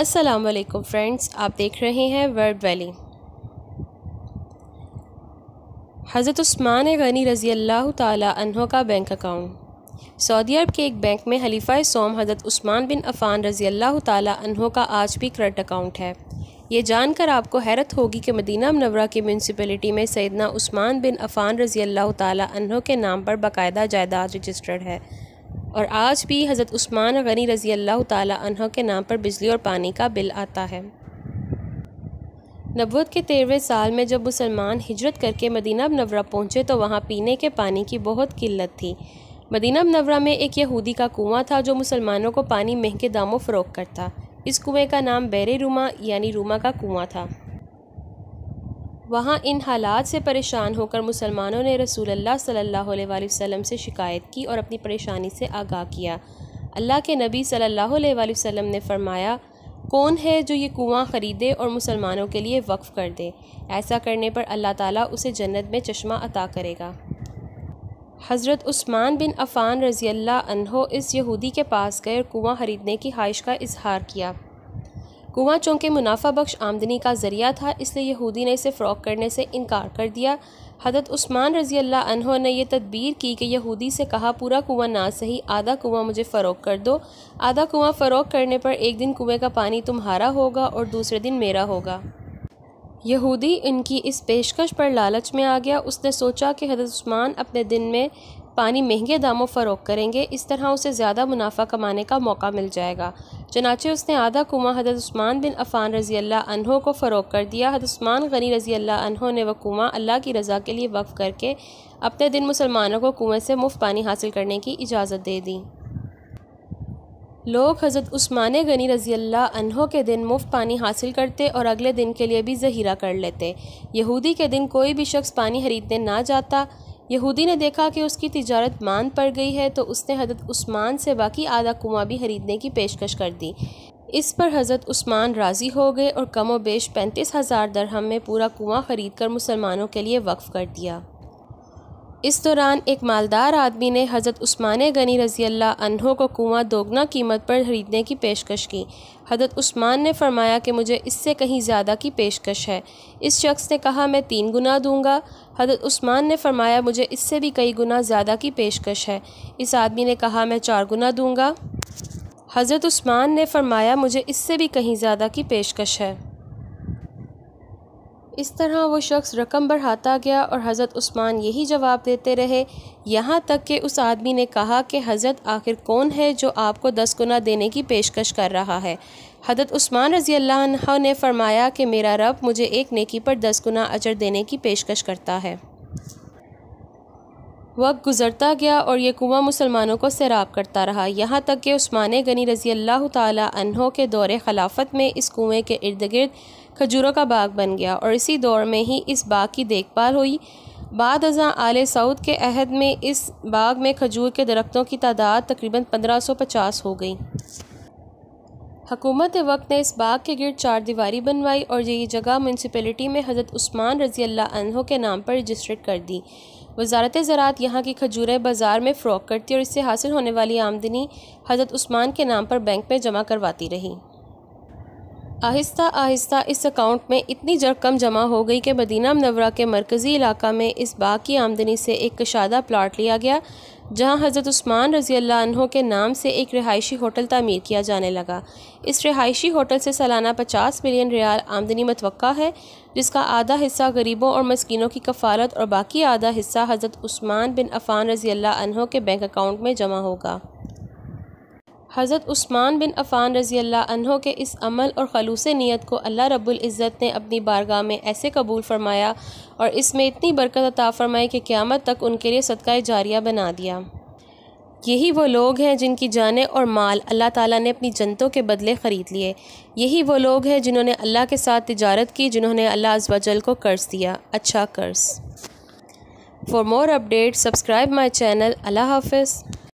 अस्सलाम वालेकुम फ्रेंड्स आप देख रहे हैं वर्ड वैली हज़रत उस्मान गनी रज़ी अल्लाह तहों का बैंक अकाउंट सऊदी अरब के एक बैंक में हलीफ़ा सोम हज़रत उस्मान बिन अफ़ान रज़ी अल्लाह तहों का आज भी करंट अकाउंट है ये जानकर आपको हैरत होगी कि मदीना मनवरा की म्यूनसिपलिटी में सैदना उस्मान बिन अफ़ान रज़ी अल्लाह तहों के नाम पर बाकायदा जायदाद रजिस्टर्ड है और आज भी हज़रत उस्मान गनी रज़ी अल्लाह तह के नाम पर बिजली और पानी का बिल आता है नबूत के तेरहवें साल में जब मुसलमान हिजरत करके मदीना नवरा पहुँचे तो वहाँ पीने के पानी की बहुत किल्लत थी मदीना नवरा में एक यहूदी का कुआं था जो मुसलमानों को पानी महंगे दामों फ़रोख करता इस कुएँ का नाम बैर रूमा यानी रूमा का कुआँ था वहाँ इन हालात से परेशान होकर मुसलमानों ने अल्लाह सल्लल्लाहु अलैहि वसल्लम से शिकायत की और अपनी परेशानी से आगाह किया अल्लाह के नबी सल्लल्लाहु अलैहि वसल्लम ने फरमाया कौन है जो ये कुआं ख़रीदे और मुसलमानों के लिए वक्फ़ कर दे ऐसा करने पर अल्लाह ताला उसे जन्नत में चश्मा अता करेगा हज़रत उस्मान बिन अफ़ान रज़ी अल्लाह इस यहूदी के पास गए और कुआँ ख़रीदने की ख्वाहिश का इजहार किया कुआं चूँकि मुनाफा बख्श आमदनी का ज़रिया था इसलिए यहूदी ने इसे फ़्रॉक करने से इनकार कर दिया हजरत उस्मान रजी अल्लाह अनहो ने यह तदबीर की कि यहूदी से कहा पूरा कुआं ना सही आधा कुआं मुझे फ़रोख कर दो आधा कुआं फ़रोख करने पर एक दिन कुएं का पानी तुम्हारा होगा और दूसरे दिन मेरा होगा यहूदी इनकी इस पेशकश पर लालच में आ गया उसने सोचा कि हजरत उस्मान अपने दिन में पानी महंगे दामों फ़रोख करेंगे इस तरह उसे ज़्यादा मुनाफा कमाने का मौका मिल जाएगा चनाचे उसने आधा कुआँ हजरत उस्मान बिन अफ़ान रज़ी अल्लाह को फ़रोख कर दिया हजरत उस्मान गनी रज़ी अल्लाह अनहों ने वह कुआँ अल्लाह की रज़ा के लिए वक्फ़ करके अपने दिन मुसलमानों को कुएँ से मुफ्त पानी हासिल करने की इजाज़त दे दी लोग हज़रत उस्मान गनी रज़ी अल्लाह के दिन मुफ्त पानी हासिल करते और अगले दिन के लिए भी जहीरा कर लेते यहूदी के दिन कोई भी शख्स पानी खरीदने ना जाता यहूदी ने देखा कि उसकी तिजारत मान पड़ गई है तो उसने हजरत उस्मान से बाकी आधा कुआँ भी खरीदने की पेशकश कर दी इस पर हज़रत उस्मान राज़ी हो गए और कमो बेश पैंतीस हज़ार दरहम में पूरा कुआँ खरीद कर मुसलमानों के लिए वक्फ़ कर दिया इस दौरान एक मालदार आदमी ने हज़रत उस्मान गनी रज़ी अल्लाह अनहों को कुआँ दोगुना कीमत पर ख़रीदने की पेशकश की हज़रत उस्मान ने फरमाया कि मुझे इससे कहीं ज़्यादा की पेशकश है इस शख्स ने कहा मैं तीन गुना दूंगा हज़रत उस्मान ने फरमाया मुझे इससे भी कई गुना ज़्यादा की पेशकश है इस आदमी ने कहा मैं चार गुना दूंगा हज़रत उस्मान ने फरमाया मुझे इससे भी कहीं ज़्यादा की पेशकश है इस तरह वो शख्स रकम बढ़ाता गया और हज़रत उस्मान यही जवाब देते रहे यहाँ तक कि उस आदमी ने कहा कि हज़रत आखिर कौन है जो आपको दस गुना देने की पेशकश कर रहा है हज़रत उस्मान रजी अल्लाह ने फरमाया कि मेरा रब मुझे एक नेकी पर दस गुना अजर देने की पेशकश करता है वक्त गुजरता गया और ये कुआँ मुसलमानों को सैराब करता रहा यहाँ तक कि उस्मान गनी रजी अल्लाह तहों के दौरे खिलाफत में इस कुएँ के इर्द गिर्द खजूरों का बाग बन गया और इसी दौर में ही इस बाग की देखभाल हुई बाद हजा आले सऊद के अहद में इस बाग में खजूर के दरख्तों की तादाद तकरीबन 1550 हो गई हकूमत वक्त ने इस बाग के गिरद चार दीवारी बनवाई और यही जगह म्यूनसिपलिटी में हज़रत उस्मान रजी अल्लाह के नाम पर रजिस्ट्रेट कर दी वजारत ज़रात यहाँ की खजूरें बाज़ार में फ़्रॉक करती और इससे हासिल होने वाली आमदनी हज़रत उस्मान के नाम पर बैंक में जमा करवाती रही आहिस्ता आहिस्ता इस अकाउंट में इतनी जड़ कम जमा हो गई कि मदीना मनवरा के मरकज़ी इलाका में इस बाग की आमदनी से एक कशादा प्लाट लिया गया जहां हज़रत उस्मान रज़ी अल्लाह के नाम से एक रिहायशी होटल तामीर किया जाने लगा इस रिहायशी होटल से सालाना पचास मिलियन रियाल आमदनी मतवक़ा है जिसका आधा हिस्सा गरीबों और मस्किनों की कफालत और बाकी आधा हिस्सा हज़रत उस्मान बिन अफ़ान रज़ी अल्लाह के बैंक अकाउंट में जमा होगा हज़रत उस्मान बिन अफ़ान रज़ी अल्लाह के इस अमल और खलूस नीयत को अल्लाह रब्ज़त ने अपनी बारगाह में ऐसे कबूल फ़रमाया और इसमें इतनी बरकत अता फ़रमाई कि क़्यामत तक उनके लिए सदका जारिया बना दिया यही वो लोग हैं जिनकी जाने और माल अल्लाह ताला ने अपनी जनतों के बदले ख़रीद लिए यही वो लोग हैं जिन्होंने अल्लाह के साथ तजारत की जिन्होंने अल्लाह अजवाजल को कर्ज़ दिया अच्छा कर्ज़ for more update subscribe my channel अल्लाह हाफिज़